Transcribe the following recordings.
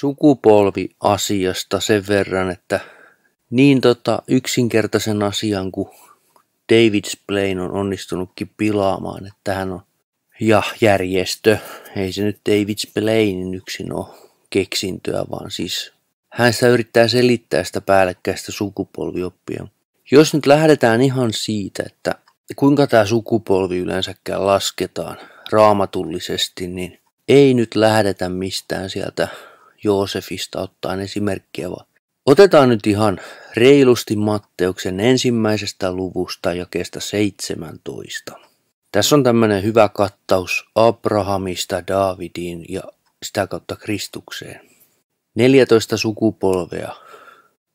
sukupolviasiasta sen verran, että niin tota yksinkertaisen asian kuin David Splain on onnistunutkin pilaamaan, että hän on ja järjestö, ei se nyt David Splainin yksin ole keksintöä, vaan siis hän sitä yrittää selittää sitä päällekkäistä sukupolvioppia. Jos nyt lähdetään ihan siitä, että kuinka tämä sukupolvi yleensäkään lasketaan raamatullisesti, niin ei nyt lähdetä mistään sieltä Joosefista ottaen esimerkkiä, vaan otetaan nyt ihan reilusti Matteuksen ensimmäisestä luvusta ja kestä 17. Tässä on tämmöinen hyvä kattaus Abrahamista Daavidiin ja sitä kautta Kristukseen. 14 sukupolvea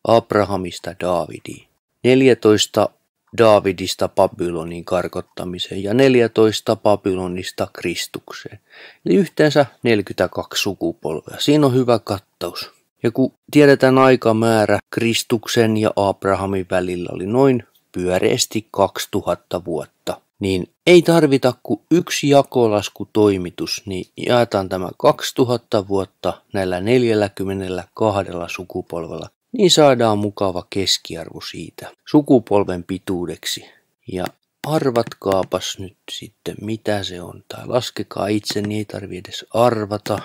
Abrahamista Daavidiin. 14 Daavidista Babylonin karkottamiseen ja 14 Babylonista Kristukseen. Eli yhteensä 42 sukupolvea. Siinä on hyvä kattaus. Ja kun tiedetään aikamäärä Kristuksen ja Abrahamin välillä oli noin pyöreästi 2000 vuotta, niin ei tarvita kuin yksi jakolaskutoimitus, niin jaetaan tämä 2000 vuotta näillä 42 sukupolvella niin saadaan mukava keskiarvo siitä sukupolven pituudeksi. Ja arvatkaapas nyt sitten, mitä se on, tai laskekaa itse, niin ei tarvitse edes arvata.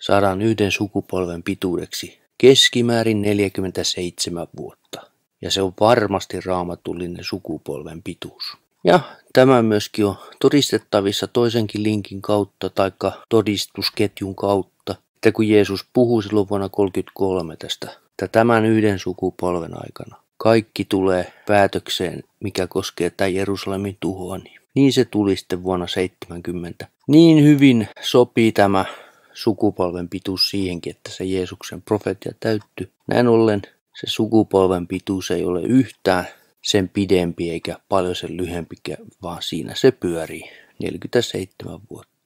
Saadaan yhden sukupolven pituudeksi keskimäärin 47 vuotta. Ja se on varmasti raamatullinen sukupolven pituus. Ja tämä myöskin on todistettavissa toisenkin linkin kautta tai todistusketjun kautta, että kun Jeesus puhuu silloin vuonna 33 tästä että tämän yhden sukupolven aikana kaikki tulee päätökseen, mikä koskee tämän Jerusalemin tuhoa. Niin-, niin se tuli sitten vuonna 70. Niin hyvin sopii tämä sukupolven pituus siihenkin, että se Jeesuksen profetia täyttyy. Näin ollen se sukupolven pituus ei ole yhtään sen pidempi eikä paljon sen lyhempi, vaan siinä se pyörii 47 vuotta.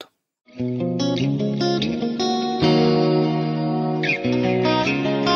Thank you.